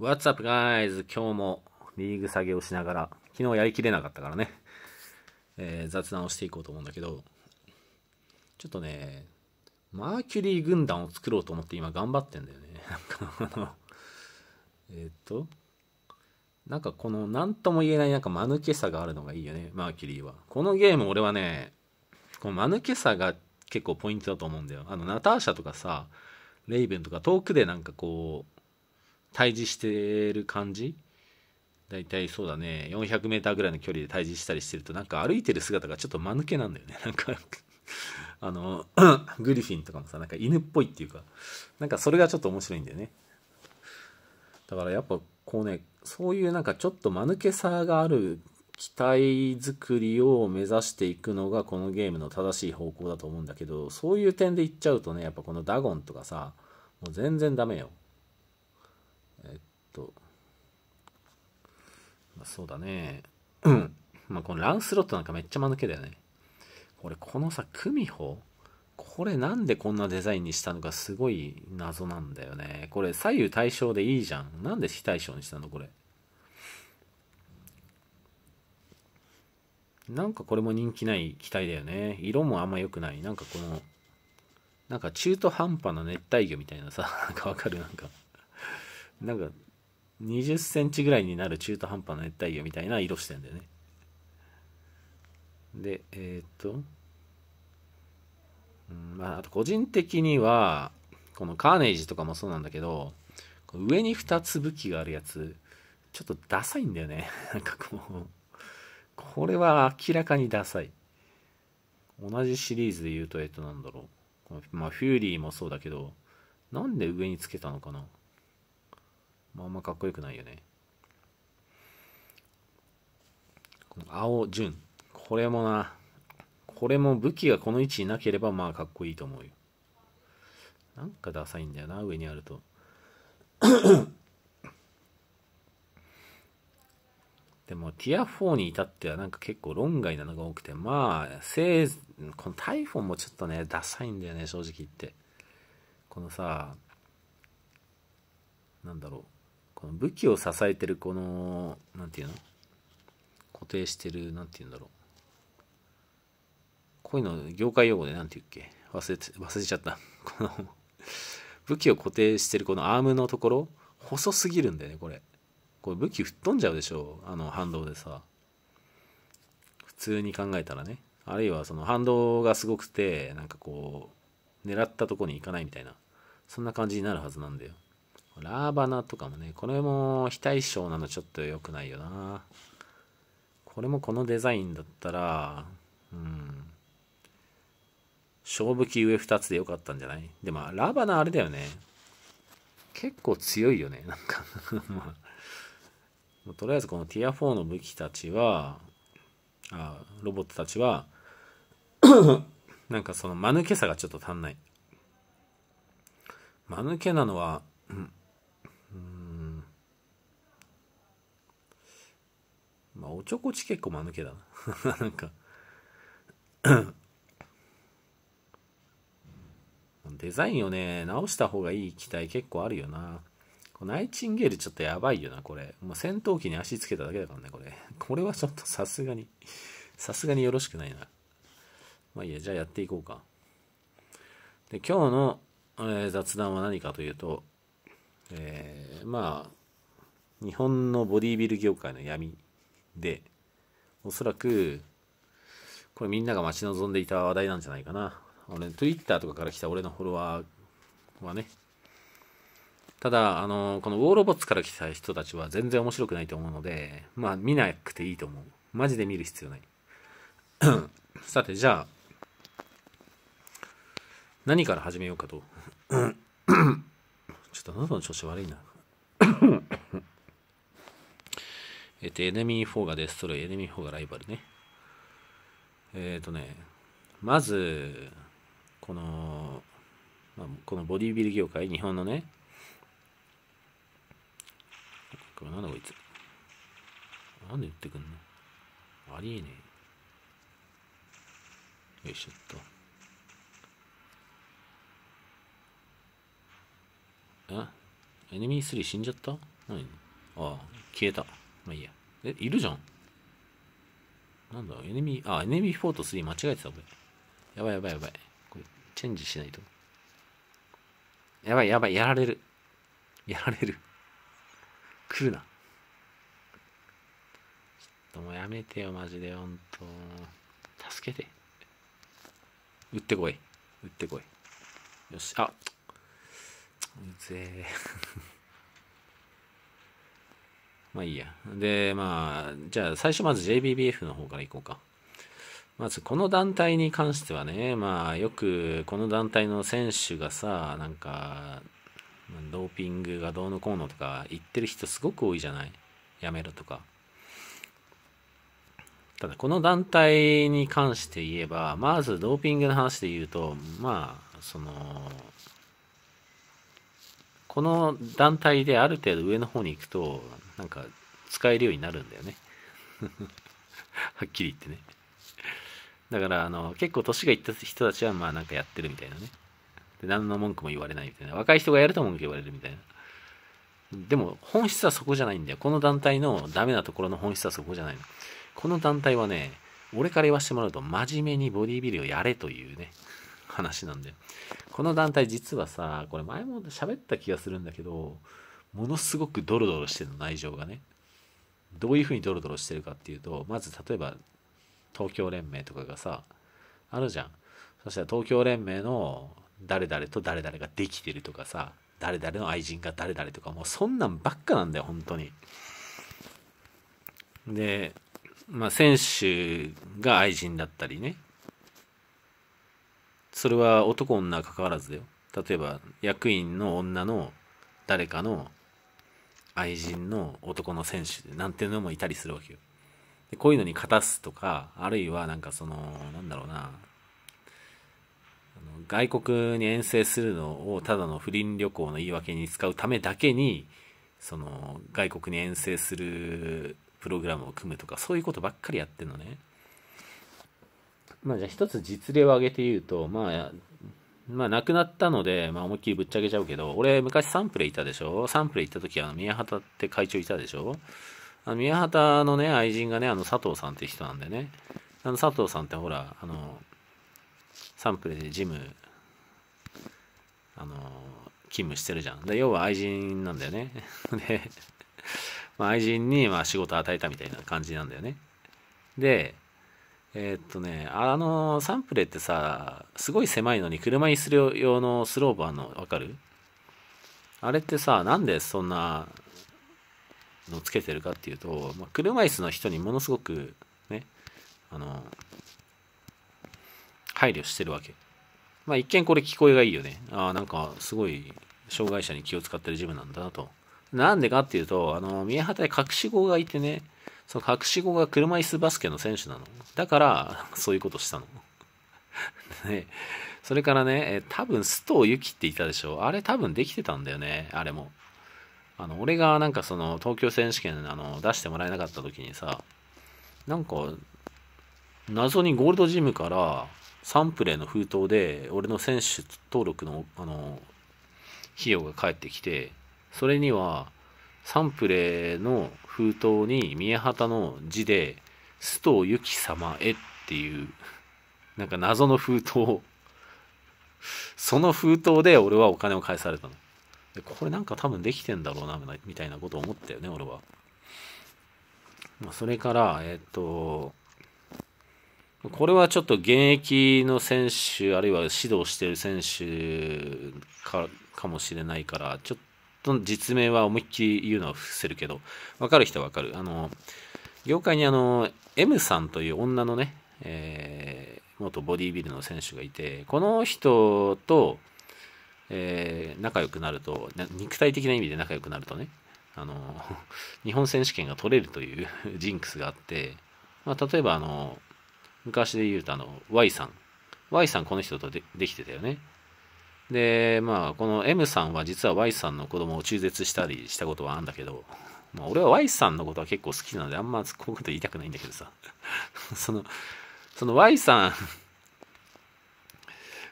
What's up guys? 今日もリーグ下げをしながら、昨日やりきれなかったからね、えー、雑談をしていこうと思うんだけど、ちょっとね、マーキュリー軍団を作ろうと思って今頑張ってんだよね。なんかあの、えっと、なんかこの何とも言えないなんか間抜けさがあるのがいいよね、マーキュリーは。このゲーム俺はね、この間抜けさが結構ポイントだと思うんだよ。あの、ナターシャとかさ、レイェンとか遠くでなんかこう、対峙してる感じ大体そうだね 400m ぐらいの距離で対峙したりしてるとなんか歩いてる姿がちょっと間抜けなんだよね なんかあの グリフィンとかもさなんか犬っぽいっていうかなんかそれがちょっと面白いんだよねだからやっぱこうねそういうなんかちょっと間抜けさがある機体作りを目指していくのがこのゲームの正しい方向だと思うんだけどそういう点でいっちゃうとねやっぱこのダゴンとかさもう全然ダメよと、まあ、そうだね。うん。まあ、このランスロットなんかめっちゃ間抜けだよね。これ、このさ、クミホこれなんでこんなデザインにしたのかすごい謎なんだよね。これ左右対称でいいじゃん。なんで非対称にしたのこれ。なんかこれも人気ない機体だよね。色もあんま良くない。なんかこの、なんか中途半端な熱帯魚みたいなさ、なんかわかるなんか。なんか20センチぐらいになる中途半端な熱帯魚みたいな色してんだよね。で、えー、っと、うん、まあ、あと個人的には、このカーネージとかもそうなんだけど、上に2つ武器があるやつ、ちょっとダサいんだよね。なんかこう、これは明らかにダサい。同じシリーズで言うと、えっと、なんだろう。まあ、フューリーもそうだけど、なんで上につけたのかなまあんまかっこよくないよねこの青純これもなこれも武器がこの位置になければまあかっこいいと思うよなんかダサいんだよな上にあると でもティア4に至ってはなんか結構論外なのが多くてまあせいこのタイフォンもちょっとねダサいんだよね正直言ってこのさなんだろうこの武器を支えてるこの何て言うの固定してる何て言うんだろうこういうの業界用語で何て言うっけ忘れて忘れちゃったこの武器を固定してるこのアームのところ細すぎるんだよねこれこれ武器吹っ飛んじゃうでしょあの反動でさ普通に考えたらねあるいはその反動がすごくてなんかこう狙ったとこに行かないみたいなそんな感じになるはずなんだよラーバナとかもね、これも非対称なのちょっと良くないよな。これもこのデザインだったら、うん。勝負機上2つで良かったんじゃないでも、ラーバナあれだよね。結構強いよね、なんかまあ。とりあえずこのティア4の武器たちは、あロボットたちは なんかその間抜けさがちょっと足んない。間抜けなのは、うんまあ、おちょこち結構間抜けだな。なんか デザインをね、直した方がいい機体結構あるよな。ナイチンゲールちょっとやばいよな、これ。もう戦闘機に足つけただけだからね、これ。これはちょっとさすがに、さすがによろしくないな。まあいいや、じゃあやっていこうか。で、今日の、えー、雑談は何かというと、えー、まあ、日本のボディビル業界の闇で、おそらく、これみんなが待ち望んでいた話題なんじゃないかな。俺、Twitter とかから来た俺のフォロワーはね。ただ、あの、このウォーロボッツから来た人たちは全然面白くないと思うので、まあ見なくていいと思う。マジで見る必要ない。さて、じゃあ、何から始めようかと。ちょっと喉の調子悪いな。えっと、エネミー4がデストロイ、エネミー4がライバルね。えっ、ー、とね、まず、この、まあ、このボディビル業界、日本のね、これなんだこいつ。なんで言ってくんのありえねえ。よいしょっと。あエネミー3死んじゃった何ああ、消えた。まあいいや。え、いるじゃん。なんだ、エネミー、あ、エネミー4と3間違えてた、これ。やばいやばいやばい。これ、チェンジしないと。やばいやばい、やられる。やられる。来るな。ちょっともうやめてよ、マジで、ほんと。助けて。撃ってこい。撃ってこい。よし、あうぜえ。まあいいや。で、まあ、じゃあ最初まず JBBF の方からいこうか。まずこの団体に関してはね、まあよくこの団体の選手がさ、なんか、ドーピングがどうのこうのとか言ってる人すごく多いじゃないやめろとか。ただこの団体に関して言えば、まずドーピングの話で言うと、まあ、その、この団体である程度上の方に行くと、なんか使えるようになるんだよね はっきり言ってねだからあの結構年がいった人たちはまあなんかやってるみたいなねで何の文句も言われないみたいな若い人がやると文句言われるみたいなでも本質はそこじゃないんだよこの団体のダメなところの本質はそこじゃないのこの団体はね俺から言わせてもらうと真面目にボディービルをやれというね話なんだよこの団体実はさこれ前も喋った気がするんだけどものすごくドロドロしてるの内情がねどういうふうにドロドロしてるかっていうとまず例えば東京連盟とかがさあるじゃんそしたら東京連盟の誰々と誰々ができてるとかさ誰々の愛人が誰々とかもうそんなんばっかなんだよ本当にでまあ選手が愛人だったりねそれは男女関わらずだよ例えば役員の女の誰かの愛人の男の選手なんていうのもいたりするわけよ。でこういうのに勝たすとかあるいはなんかそのなんだろうな外国に遠征するのをただの不倫旅行の言い訳に使うためだけにその外国に遠征するプログラムを組むとかそういうことばっかりやってるのね。まあじゃあ一つ実例を挙げて言うとまあまあ、なくなったので、まあ、思いっきりぶっちゃけちゃうけど、俺、昔サンプレいたでしょサンプレ行った時、は、宮畑って会長いたでしょあの、宮畑のね、愛人がね、あの、佐藤さんって人なんでね。あの、佐藤さんってほら、あの、サンプレでジム、あの、勤務してるじゃん。で、要は愛人なんだよね。で、まあ、愛人に、まあ、仕事与えたみたいな感じなんだよね。で、えー、っとねあのサンプレってさすごい狭いのに車椅子用のスローバーのわかるあれってさなんでそんなのつけてるかっていうと、まあ、車椅子の人にものすごくねあの配慮してるわけまあ一見これ聞こえがいいよねああなんかすごい障害者に気を使ってるジムなんだなとなんでかっていうとあの宮畑隠し子がいてねその隠し子が車椅子バスケの選手なの。だから、そういうことしたの。ね、それからね、え多分須藤由紀っていたでしょ。あれ多分できてたんだよね、あれも。あの、俺がなんかその東京選手権あの出してもらえなかった時にさ、なんか、謎にゴールドジムからサンプレーの封筒で俺の選手登録のあの費用が返ってきてそれにはサンプレーの封筒に宮畑の字で「須藤由紀様へ」っていうなんか謎の封筒その封筒で俺はお金を返されたのでこれなんか多分できてんだろうなみたいなことを思ったよね俺は、まあ、それからえー、っとこれはちょっと現役の選手あるいは指導してる選手かかもしれないからちょっとと実名は思いっきり言うのは伏せるけど、わかる人はわかる。あの、業界にあの、M さんという女のね、えー、元ボディービルの選手がいて、この人と、えー、仲良くなると、肉体的な意味で仲良くなるとね、あの、日本選手権が取れるという ジンクスがあって、まあ、例えばあの、昔で言うとあの、Y さん。Y さんこの人とでできてたよね。でまあこの M さんは実は Y さんの子供を中絶したりしたことはあんだけど、まあ、俺は Y さんのことは結構好きなのであんまこういうこと言いたくないんだけどさ そのその Y さん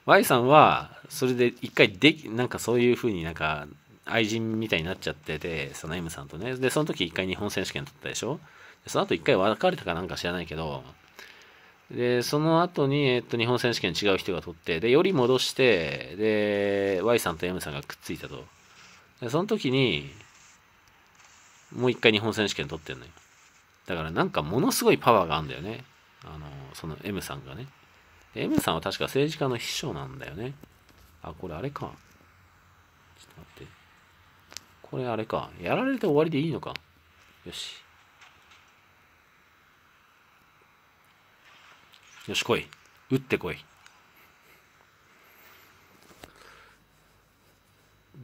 Y さんはそれで一回できなんかそういうふうになんか愛人みたいになっちゃっててその M さんとねでその時一回日本選手権取ったでしょその後一回別れたかなんか知らないけどで、その後に、えっと、日本選手権違う人が取って、で、より戻して、で、Y さんと M さんがくっついたと。で、その時に、もう一回日本選手権取ってんのよ。だからなんかものすごいパワーがあるんだよね。あの、その M さんがね。M さんは確か政治家の秘書なんだよね。あ、これあれか。ちょっと待って。これあれか。やられて終わりでいいのか。よし。よし来い。打ってこい。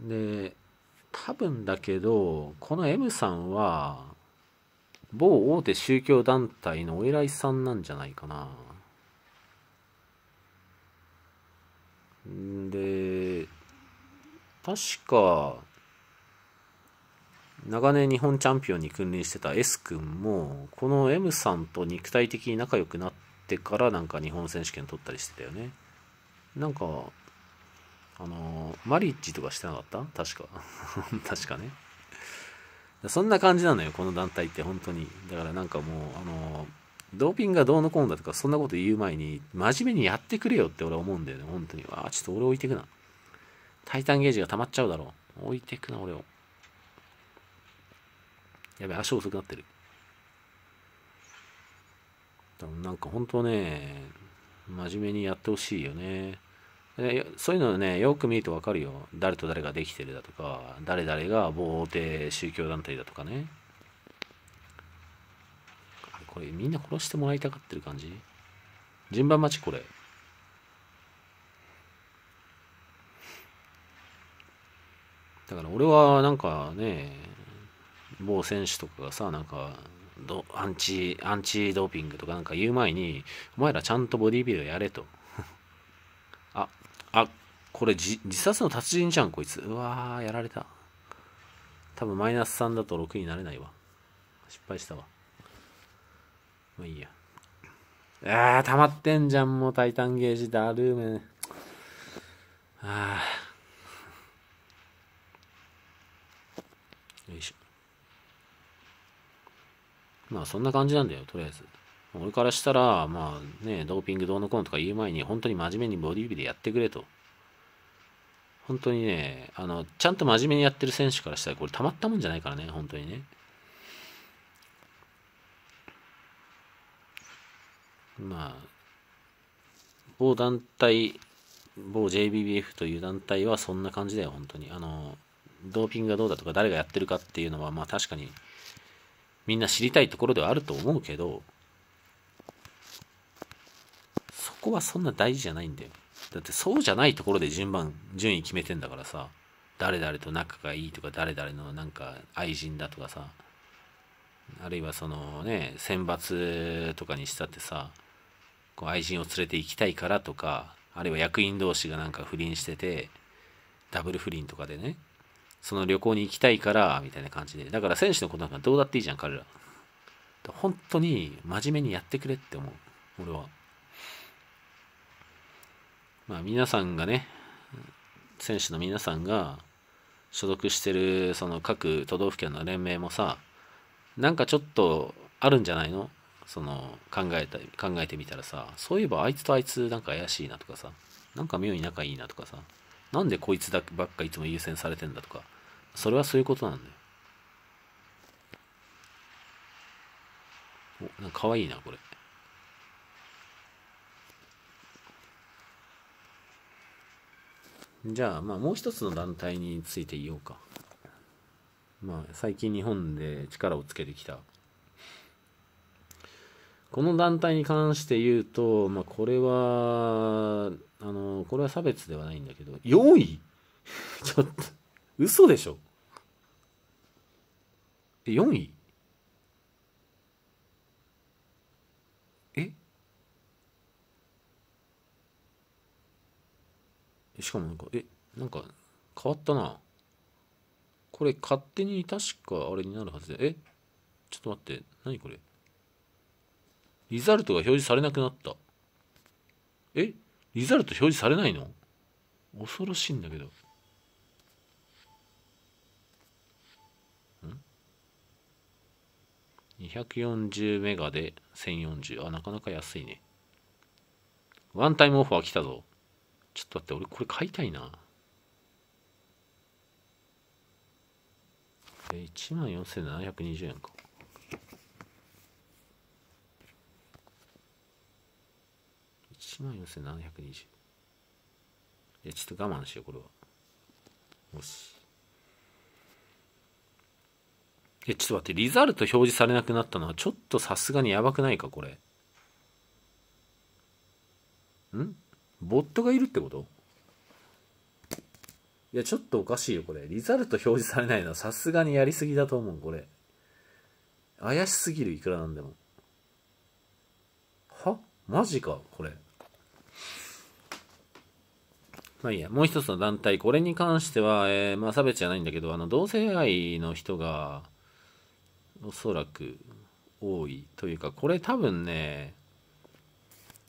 で、多分だけど、この M さんは、某大手宗教団体のお偉いさんなんじゃないかな。で、確か、長年日本チャンピオンに君臨してた S 君も、この M さんと肉体的に仲良くなっってからなんか日本選手権取ったりしてたよねなんかあのマリッジとかしてなかった確か 確かねそんな感じなのよこの団体って本当にだからなんかもうあのドーピングがどうのこうのだとかそんなこと言う前に真面目にやってくれよって俺は思うんだよね本当にああちょっと俺置いてくなタイタンゲージが溜まっちゃうだろう置いてくな俺をやべ足遅くなってるなんか本当ね真面目にやってほしいよねそういうのねよく見ると分かるよ誰と誰ができてるだとか誰々が防衛宗教団体だとかねこれみんな殺してもらいたがってる感じ順番待ちこれだから俺はなんかね某選手とかがさなんかアンチ、アンチドーピングとかなんか言う前に、お前らちゃんとボディービルやれと。あ、あ、これ自殺の達人じゃん、こいつ。うわー、やられた。多分マイナス3だと6になれないわ。失敗したわ。まあいいや。あー、溜まってんじゃん、もうタイタンゲージだるめ。あー。まあそんな感じなんだよ、とりあえず。俺からしたら、まあね、ドーピングどうのこうのとか言う前に、本当に真面目にボディビでやってくれと。本当にね、あの、ちゃんと真面目にやってる選手からしたら、これたまったもんじゃないからね、本当にね。まあ、某団体、某 JBBF という団体はそんな感じだよ、本当に。あの、ドーピングがどうだとか、誰がやってるかっていうのは、まあ確かに、みんな知りたいところではあると思うけど、そこはそんな大事じゃないんだよ。だってそうじゃないところで順番、順位決めてんだからさ、誰々と仲がいいとか、誰々のなんか愛人だとかさ、あるいはそのね、選抜とかにしたってさ、こう愛人を連れて行きたいからとか、あるいは役員同士がなんか不倫してて、ダブル不倫とかでね、その旅行に行きたいから、みたいな感じで。だから選手のことなんかどうだっていいじゃん、彼ら。本当に真面目にやってくれって思う。俺は。まあ皆さんがね、選手の皆さんが所属してるその各都道府県の連盟もさ、なんかちょっとあるんじゃないのその考えた考えてみたらさそういえばあいつとあいつなんか怪しいなとかさなんか妙に仲いいなとかさなんでこいつだけばっかいつも優先されてんだとかそれはそういうことなんだよ。お、なんかわいいな、これ。じゃあ、まあ、もう一つの団体について言おうか。まあ、最近日本で力をつけてきた。この団体に関して言うと、まあ、これは、あの、これは差別ではないんだけど、4位 ちょっと嘘でしょえ、4位えしかもなんか、え、なんか変わったな。これ勝手に確かあれになるはずで、えちょっと待って、何これリザルトが表示されなくなった。えリザルト表示されないの恐ろしいんだけど。240メガで1040。あ、なかなか安いね。ワンタイムオファー来たぞ。ちょっと待って、俺これ買いたいな。え、14,720円か。14,720。いや、ちょっと我慢しよう、これは。よし。え、ちょっと待って、リザルト表示されなくなったのは、ちょっとさすがにやばくないか、これ。んボットがいるってこといや、ちょっとおかしいよ、これ。リザルト表示されないのは、さすがにやりすぎだと思う、これ。怪しすぎる、いくらなんでも。はマジか、これ。まあいいや、もう一つの団体、これに関しては、えー、まあ差別じゃないんだけど、あの、同性愛の人が、おそらく多いというかこれ多分ね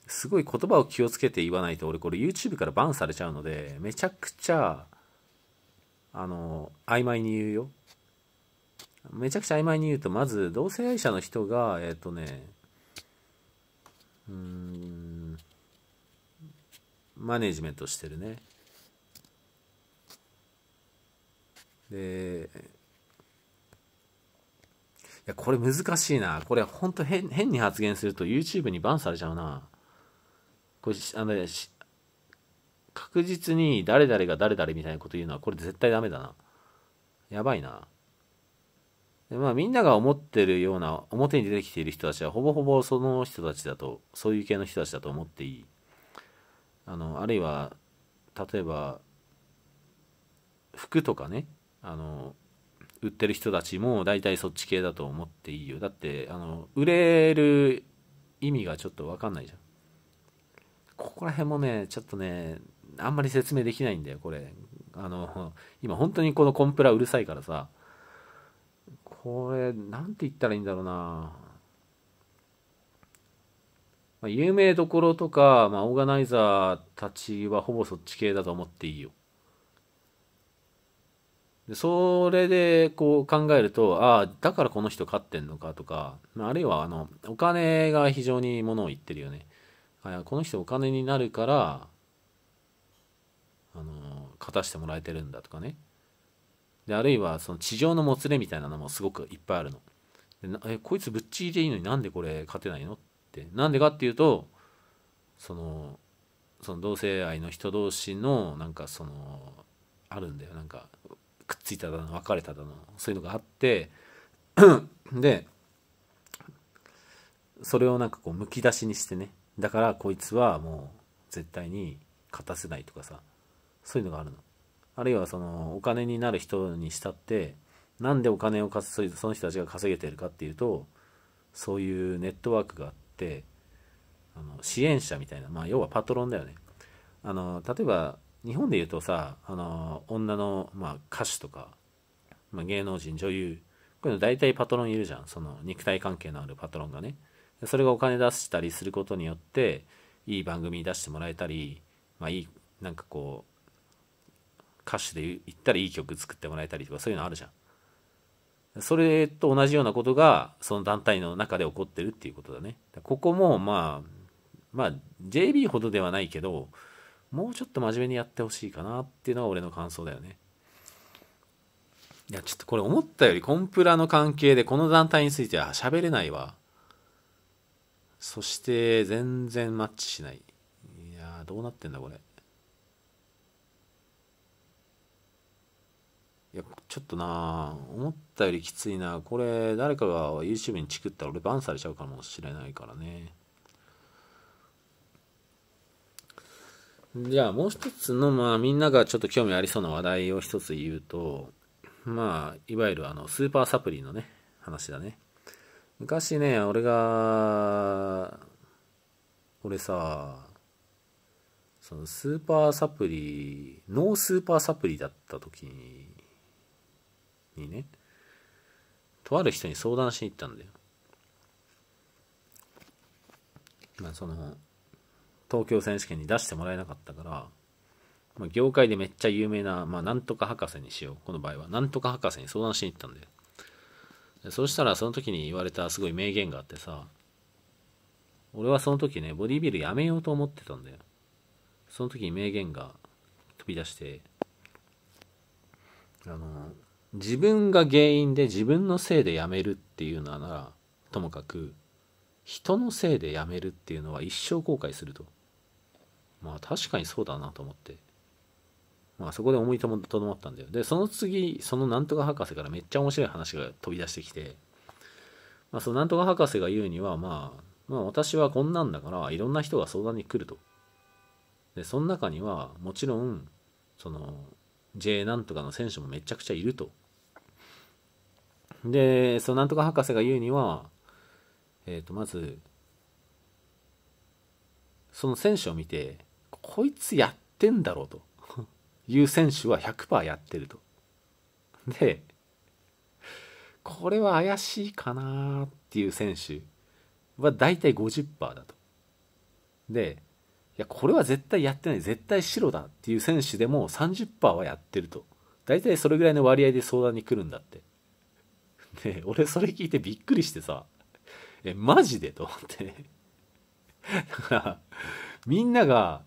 すごい言葉を気をつけて言わないと俺これ YouTube からバンされちゃうのでめちゃくちゃあの曖昧に言うよめちゃくちゃ曖昧に言うとまず同性愛者の人がえっ、ー、とねうーんマネジメントしてるねでや、これ難しいな。これほんと変、変に発言すると YouTube にバンされちゃうな。これ、あの、確実に誰々が誰々みたいなこと言うのは、これ絶対ダメだな。やばいな。でまあみんなが思ってるような、表に出てきている人たちは、ほぼほぼその人たちだと、そういう系の人たちだと思っていい。あの、あるいは、例えば、服とかね、あの、売ってる人たちも大体そっち系だと思っていいよだってあの売れる意味がちょっと分かんないじゃんここら辺もねちょっとねあんまり説明できないんだよこれあの今本当にこのコンプラうるさいからさこれなんて言ったらいいんだろうな有名どころとか、まあ、オーガナイザーたちはほぼそっち系だと思っていいよ。でそれでこう考えるとああだからこの人勝ってんのかとかあるいはあのお金が非常にものを言ってるよねこの人お金になるからあの勝たしてもらえてるんだとかねであるいはその地上のもつれみたいなのもすごくいっぱいあるのでえこいつぶっちぎりでいいのになんでこれ勝てないのってなんでかっていうとそのその同性愛の人同士のなんかそのあるんだよなんかくっついただの別れただのそういうのがあって でそれをなんかこうむき出しにしてねだからこいつはもう絶対に勝たせないとかさそういうのがあるのあるいはそのお金になる人にしたってなんでお金をういその人たちが稼げてるかっていうとそういうネットワークがあってあの支援者みたいなまあ要はパトロンだよねあの例えば日本で言うとさあの女の、まあ、歌手とか、まあ、芸能人女優こういうの大体パトロンいるじゃんその肉体関係のあるパトロンがねそれがお金出したりすることによっていい番組出してもらえたり、まあ、いいなんかこう歌手で言ったらいい曲作ってもらえたりとかそういうのあるじゃんそれと同じようなことがその団体の中で起こってるっていうことだねここもまあまあ JB ほどではないけどもうちょっと真面目にやってほしいかなっていうのは俺の感想だよね。いや、ちょっとこれ思ったよりコンプラの関係でこの団体については喋れないわ。そして全然マッチしない。いやどうなってんだこれ。いや、ちょっとな思ったよりきついなこれ誰かが YouTube にチクったら俺バンされちゃうかもしれないからね。じゃあもう一つの、まあみんながちょっと興味ありそうな話題を一つ言うと、まあ、いわゆるあの、スーパーサプリのね、話だね。昔ね、俺が、俺さ、そのスーパーサプリ、ノースーパーサプリだった時に、にね、とある人に相談しに行ったんだよ。まあその、東京選手権に出してもらえなかったから、まあ、業界でめっちゃ有名な、まあ、なんとか博士にしよう。この場合は、なんとか博士に相談しに行ったんだよ。でそうしたら、その時に言われたすごい名言があってさ、俺はその時ね、ボディビルやめようと思ってたんだよ。その時に名言が飛び出して、あの、自分が原因で自分のせいでやめるっていうのなら、ともかく、人のせいでやめるっていうのは一生後悔すると。まあ確かにそうだなと思って。まあそこで思いとどまったんだよ。で、その次、そのなんとか博士からめっちゃ面白い話が飛び出してきて、まあそのなんとか博士が言うには、まあ、まあ私はこんなんだから、いろんな人が相談に来ると。で、その中には、もちろん、その、J なんとかの選手もめちゃくちゃいると。で、そのなんとか博士が言うには、えっ、ー、と、まず、その選手を見て、こいつやってんだろうという選手は100%やってると。で、これは怪しいかなっていう選手は大体50%だと。で、いや、これは絶対やってない、絶対白だっていう選手でも30%はやってると。大体それぐらいの割合で相談に来るんだって。で、俺それ聞いてびっくりしてさ、え、マジでと思って、だから、みんなが、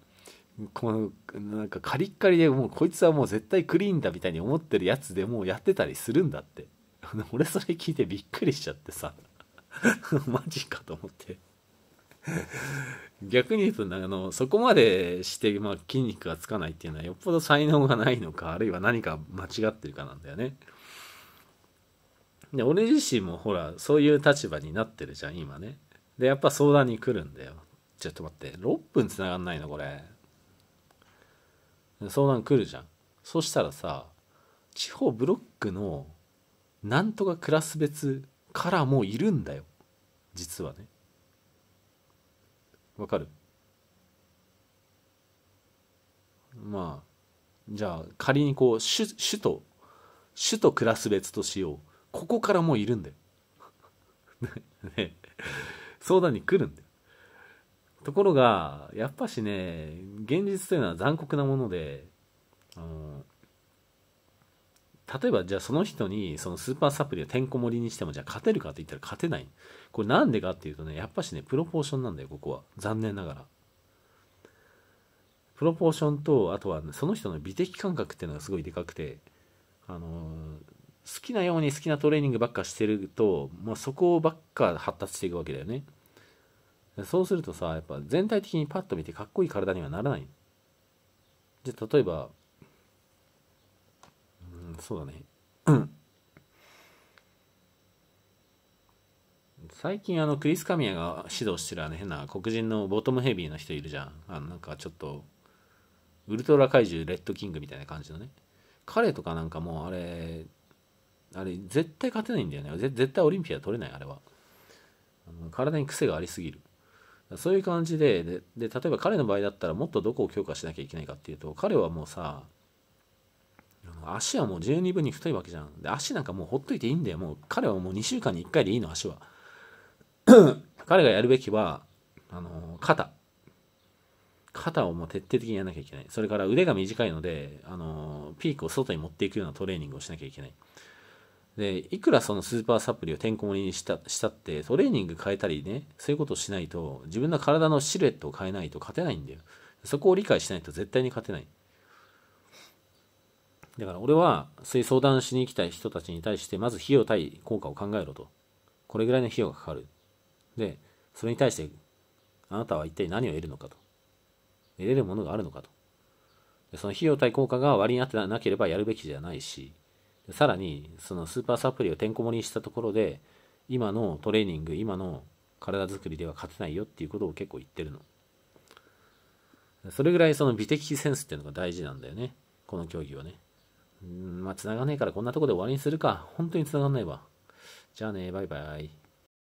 このなんかカリッカリでもうこいつはもう絶対クリーンだみたいに思ってるやつでもうやってたりするんだって 俺それ聞いてびっくりしちゃってさ マジかと思って 逆に言うとあのそこまでして、まあ、筋肉がつかないっていうのはよっぽど才能がないのかあるいは何か間違ってるかなんだよねで俺自身もほらそういう立場になってるじゃん今ねでやっぱ相談に来るんだよちょっと待って6分つながんないのこれ相談来るじゃんそしたらさ地方ブロックのなんとかクラス別からもいるんだよ実はねわかるまあじゃあ仮にこう首首都首都クラス別としようここからもういるんだよ ね相談に来るんだよところが、やっぱしね、現実というのは残酷なもので、あの例えばじゃあその人にそのスーパーサプリをてんこ盛りにしてもじゃあ勝てるかって言ったら勝てない。これなんでかっていうとね、やっぱしね、プロポーションなんだよ、ここは。残念ながら。プロポーションと、あとは、ね、その人の美的感覚っていうのがすごいでかくて、あの好きなように好きなトレーニングばっかしてると、もうそこばっか発達していくわけだよね。そうするとさやっぱ全体的にパッと見てかっこいい体にはならないじゃあ例えばうんそうだね最近あのクリス・カミヤが指導してるあの変な黒人のボトムヘビーの人いるじゃんあなんかちょっとウルトラ怪獣レッドキングみたいな感じのね彼とかなんかもうあれあれ絶対勝てないんだよね絶対オリンピア取れないあれは体に癖がありすぎるそういう感じででで例えば彼の場合だったらもっとどこを強化しなきゃいけないかっていうと彼はもうさ足はもう十二分に太いわけじゃんで足なんかもうほっといていいんだよもう彼はもう2週間に1回でいいの足は 彼がやるべきはあの肩肩をもう徹底的にやらなきゃいけないそれから腕が短いのであのピークを外に持っていくようなトレーニングをしなきゃいけないで、いくらそのスーパーサプリをてんこ盛りにしたしたって、トレーニング変えたりね、そういうことをしないと、自分の体のシルエットを変えないと勝てないんだよ。そこを理解しないと絶対に勝てない。だから俺は、そういう相談しに行きたい人たちに対して、まず費用対効果を考えろと。これぐらいの費用がかかる。で、それに対して、あなたは一体何を得るのかと。得れるものがあるのかと。でその費用対効果が割に合ってなければやるべきじゃないし、さらにそのスーパーサプリをてんこ盛りにしたところで今のトレーニング今の体づくりでは勝てないよっていうことを結構言ってるのそれぐらいその美的センスっていうのが大事なんだよねこの競技はねうんまあ繋がねえからこんなとこで終わりにするか本当に繋がんないわじゃあねバイバイ